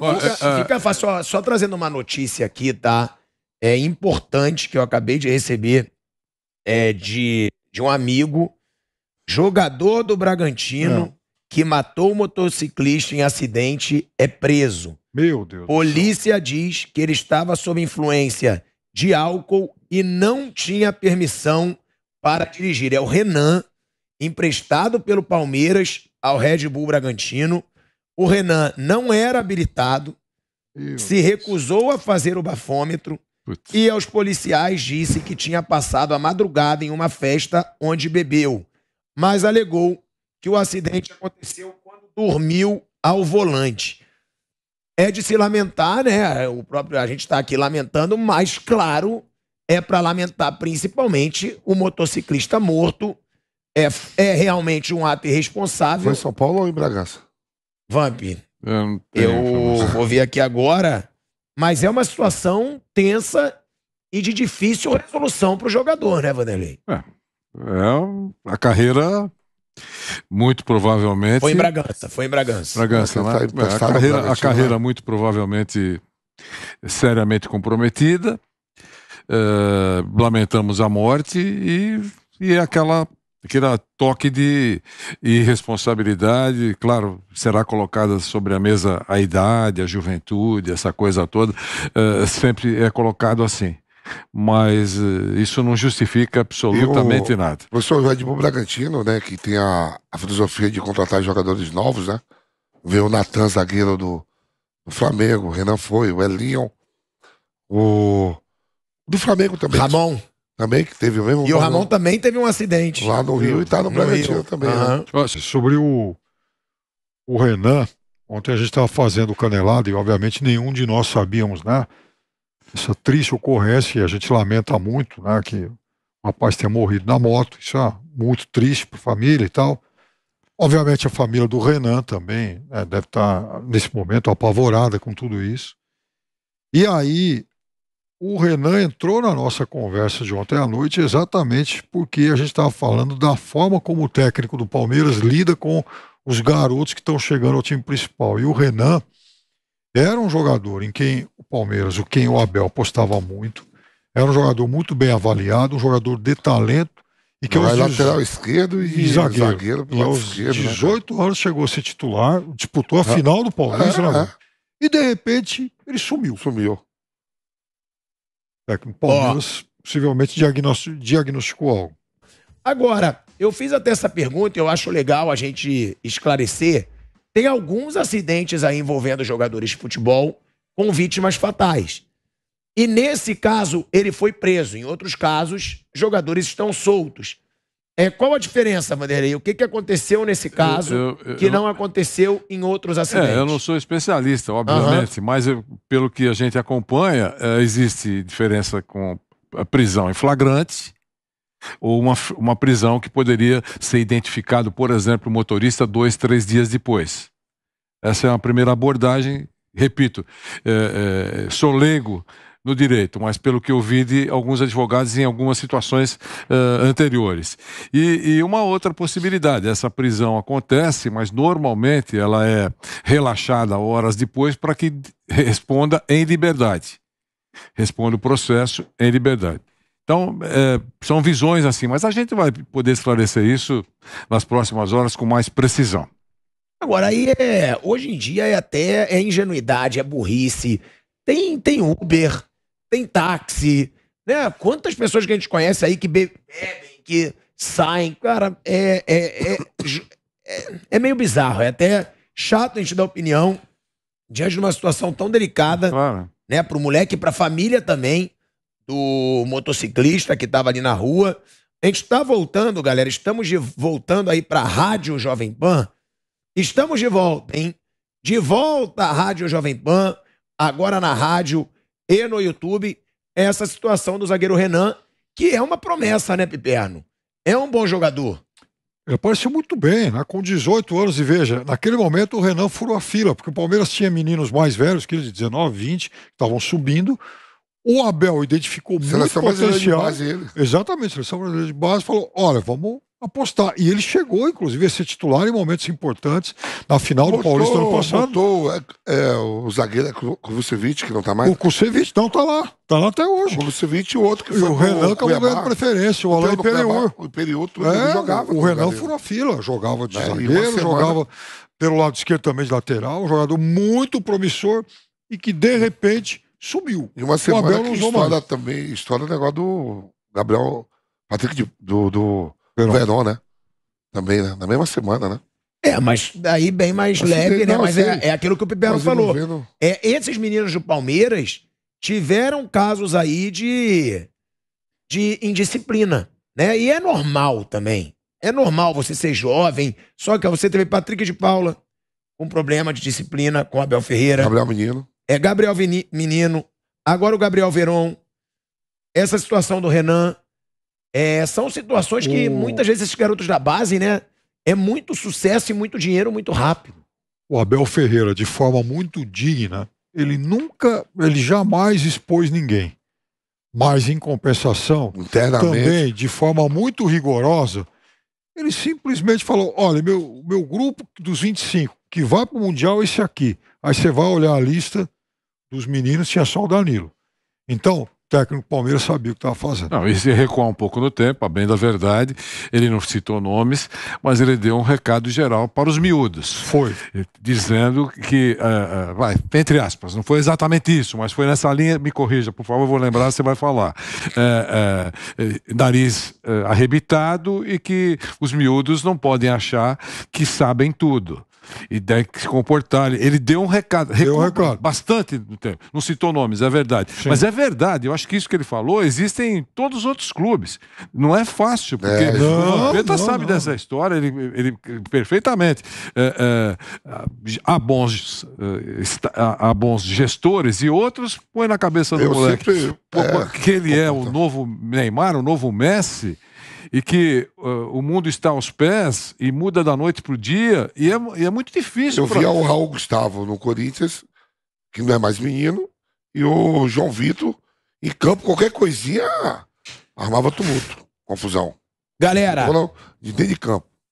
É, é. Fica, só, só trazendo uma notícia aqui, tá? É importante que eu acabei de receber é, de, de um amigo, jogador do Bragantino, ah. que matou o um motociclista em acidente, é preso. Meu Deus. Polícia diz que ele estava sob influência de álcool e não tinha permissão para dirigir. É o Renan, emprestado pelo Palmeiras ao Red Bull Bragantino. O Renan não era habilitado, se recusou a fazer o bafômetro Putz. e aos policiais disse que tinha passado a madrugada em uma festa onde bebeu, mas alegou que o acidente aconteceu quando dormiu ao volante. É de se lamentar, né? O próprio a gente está aqui lamentando, mas claro, é para lamentar principalmente o motociclista morto. É, é realmente um ato irresponsável. Foi em São Paulo ou em Bragaça? Vamp, eu, eu vou ver aqui agora, mas é uma situação tensa e de difícil resolução para o jogador, né, Vanderlei? É, é a carreira muito provavelmente. Foi em Bragança, foi em Bragança. Bragança, né? Tá é, a, carreira, a carreira né? muito provavelmente seriamente comprometida. Uh, lamentamos a morte e, e é aquela Aquele toque de irresponsabilidade, claro, será colocada sobre a mesa a idade, a juventude, essa coisa toda, eh, sempre é colocado assim. Mas eh, isso não justifica absolutamente nada. nada. Professor, Edmundo Bragantino, né, que tem a, a, filosofia de contratar jogadores novos, né? Vê o Natan, zagueiro do, do Flamengo, o Renan foi, o Elion, o. Do Flamengo também. Ramon. Também que teve o mesmo. E o Ramon também teve um acidente. Lá no Rio e tá no, no Bragantino Rio. também. Uhum. Né? Sobre o, o Renan, ontem a gente estava fazendo canelada e, obviamente, nenhum de nós sabíamos, né? Essa triste ocorrência, e a gente lamenta muito, né? Que o rapaz tenha morrido na moto, isso é muito triste para a família e tal. Obviamente, a família do Renan também né, deve estar, tá, nesse momento, apavorada com tudo isso. E aí, o Renan entrou na nossa conversa de ontem à noite exatamente porque a gente estava falando da forma como o técnico do Palmeiras lida com os garotos que estão chegando ao time principal. E o Renan era um jogador em quem o Palmeiras, o quem o Abel apostava muito. Era um jogador muito bem avaliado, um jogador de talento. E que Vai é lateral esquerdo e, e zagueiro. zagueiro e aos esquerdo, 18 né? anos chegou a ser titular, disputou a ah. final do Palmeiras. Ah, ah, e de repente ele sumiu. Sumiu. É, o Palmeiras oh. possivelmente diagnosticou, diagnosticou algo. Agora, eu fiz até essa pergunta, eu acho legal a gente esclarecer. Tem alguns acidentes aí envolvendo jogadores de futebol com vítimas fatais. E nesse caso, ele foi preso. Em outros casos, jogadores estão soltos. É, qual a diferença, Vanderlei? O que, que aconteceu nesse caso eu, eu, eu, que não aconteceu em outros acidentes? É, eu não sou especialista, obviamente, uhum. mas pelo que a gente acompanha, é, existe diferença com a prisão em flagrante ou uma, uma prisão que poderia ser identificado, por exemplo, o motorista dois, três dias depois. Essa é uma primeira abordagem. Repito, é, é sou leigo no direito, mas pelo que eu vi de alguns advogados em algumas situações uh, anteriores. E, e, uma outra possibilidade: essa prisão acontece, mas normalmente ela é relaxada horas depois para que responda em liberdade. Responda o processo em liberdade. Então, é, são visões assim, mas a gente vai poder esclarecer isso nas próximas horas com mais precisão. Agora, aí é, hoje em dia é até é ingenuidade, é burrice. Tem, tem Uber, tem táxi, né? Quantas pessoas que a gente conhece aí que bebem, que saem, cara, é, é, é, é, meio bizarro, é até chato a gente dar opinião diante de uma situação tão delicada, claro. né? Pro moleque e pra família também, do motociclista que tava ali na rua. A gente tá voltando, galera, estamos de, voltando aí pra Rádio Jovem Pan. Estamos de volta, hein? De volta à Rádio Jovem Pan, agora na rádio e no YouTube essa situação do zagueiro Renan, que é uma promessa, né, Piperno? É um bom jogador. Ele apareceu muito bem, né? com 18 anos, e veja, naquele momento o Renan furou a fila, porque o Palmeiras tinha meninos mais velhos, que de 19, 20, que estavam subindo. O Abel identificou seleção muito potencial. de base. Ele. Exatamente, seleção brasileira de base, falou, olha, vamos apostar. E ele chegou, inclusive, a ser titular em momentos importantes na final botou, do Paulista ano passado. Botou é, é, o zagueiro é, Kuvucevic, que não tá mais. O Kuvucevic não tá lá. Tá lá até hoje. O Kuvucevic e o outro que foi. E o Renan acabou ganhando preferência, o Alain Imperior. O Imperior é, jogava. O Renan foi na fila, jogava de é, zagueiro, jogava pelo lado esquerdo também de lateral, um jogador muito promissor e que, de repente, sumiu. E uma semana o que história mais. também, história do é negócio do Gabriel Patrick de, do, do Verão, Verão, né? Também, né? Na mesma semana, né? É, mas daí bem mais mas leve, sei, né? Não, mas é, é, aquilo que o Piberno falou. Vendo... É, esses meninos do Palmeiras tiveram casos aí de, de indisciplina, né? E é normal também. É normal você ser jovem, só que você teve Patrick de Paula com problema de disciplina com Abel Ferreira. Gabriel Menino. É, Gabriel Menino. Agora o Gabriel Veron. Essa situação do Renan. É, são situações que o... Hum. muitas vezes esses garotos da base, né? É muito sucesso e muito dinheiro muito rápido. O Abel Ferreira, de forma muito digna, ele nunca, ele jamais expôs ninguém. Mas, em compensação, também, de forma muito rigorosa, ele simplesmente falou: olha, meu, meu grupo dos 25 que vai para o Mundial é esse aqui. Aí você vai olhar a lista dos meninos, tinha só o Danilo. Então, técnico do Palmeiras sabia o que estava fazendo. Não, e recuar um pouco no tempo, a bem da verdade, ele não citou nomes, mas ele deu um recado geral para os miúdos. Foi. Dizendo que, uh, uh, vai, entre aspas, não foi exatamente isso, mas foi nessa linha, me corrija, por favor, vou lembrar, você vai falar. Uh, nariz arrebitado e que os miúdos não podem achar que sabem tudo e tem que se comportar. Ele deu um recado. Deu um recado. Bastante do tempo. Não citou nomes, é verdade. Sim. Mas é verdade, eu acho que isso que ele falou existe em todos os outros clubes. Não é fácil, porque é. Não, o Vampeta sabe não. dessa história, ele, ele perfeitamente. É, é, há, bons, eh, há bons gestores e outros põe na cabeça do eu moleque. Sempre, é, que ele é o novo Neymar, o novo Messi e que uh, o mundo está aos pés e muda da noite para o dia, e é, e é, muito difícil. Eu pra... via o Raul Gustavo no Corinthians, que não é mais menino, e o João Vitor em campo, qualquer coisinha armava tumulto, confusão. Galera. Não, de dentro de campo.